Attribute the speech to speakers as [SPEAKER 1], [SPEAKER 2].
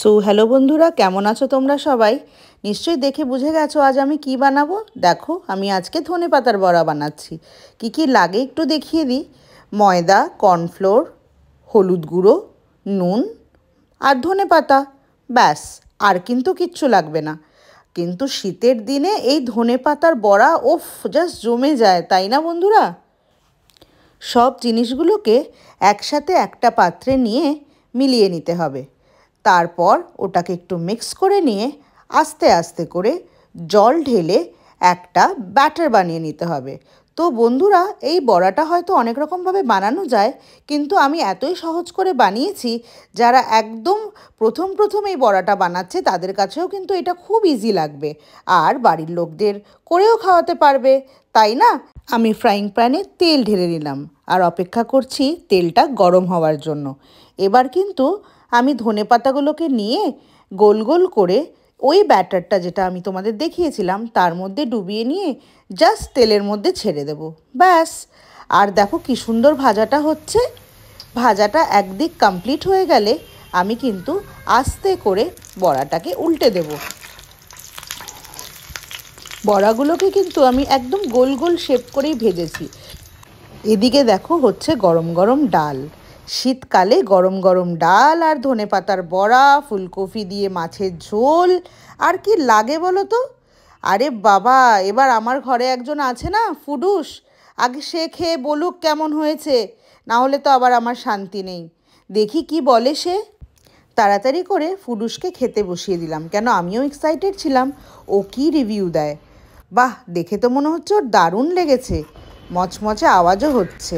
[SPEAKER 1] so hello বন্ধুরা কেমন আছো তোমরা সবাই নিশ্চয়ই দেখে বুঝে গেছো আজ আমি কি বানাবো দেখো আমি আজকে ধনে পাতার বড়া বানাচ্ছি কি কি লাগে একটু দেখিয়ে দিই ময়দা কর্নফ্লোর হলুদ গুঁড়ো নুন আর ধনে পাতা ব্যাস আর কিন্তু কিচ্ছু লাগবে না কিন্তু শীতের দিনে এই ধনে পাতার বড়া ওফ জাস্ট জমে যায় তাই না বন্ধুরা সব জিনিসগুলোকে একসাথে একটা পাত্রে নিয়ে মিলিয়ে নিতে হবে তারপর ওটাকে একটু মিক্স করে নিয়ে আস্তে আস্তে করে জল ঢেলে একটা ব্যাটার বানিয়ে নিতে হবে তো বন্ধুরা এই বড়াটা হয়তো অনেক রকমভাবে বানানো যায় কিন্তু আমি এতই সহজ করে বানিয়েছি যারা একদম প্রথম প্রথম এই বড়াটা বানাচ্ছে তাদের কাছেও কিন্তু এটা খুব ইজি লাগবে আর বাড়ির লোকদের করেও খাওয়াতে পারবে তাই না আমি ফ্রাইং প্যানে তেল ঢেলে নিলাম আর অপেক্ষা করছি তেলটা গরম হওয়ার জন্য এবার কিন্তু আমি ধনে পাতাগুলোকে নিয়ে গোল গোল করে ওই ব্যাটারটা যেটা আমি তোমাদের দেখিয়েছিলাম তার মধ্যে ডুবিয়ে নিয়ে জাস্ট তেলের মধ্যে ছেড়ে দেব ব্যাস আর দেখো কি সুন্দর ভাজাটা হচ্ছে ভাজাটা একদিক কমপ্লিট হয়ে গেলে আমি কিন্তু আস্তে করে বড়াটাকে উল্টে দেবো বড়াগুলোকে কিন্তু আমি একদম গোল গোল শেপ করেই ভেজেছি এদিকে দেখো হচ্ছে গরম গরম ডাল শীতকালে গরম গরম ডাল আর ধনে পাতার বড়া ফুলকপি দিয়ে মাছের ঝোল আর কি লাগে বলো তো আরে বাবা এবার আমার ঘরে একজন আছে না ফুডুস আগে সে খেয়ে বলুক কেমন হয়েছে না হলে তো আবার আমার শান্তি নেই দেখি কি বলে সে তাড়াতাড়ি করে ফুডুসকে খেতে বসিয়ে দিলাম কেন আমিও এক্সাইটেড ছিলাম ও কি রিভিউ দেয় বাহ দেখে তো মনে হচ্ছে ওর দারুণ লেগেছে মচমচে আওয়াজও হচ্ছে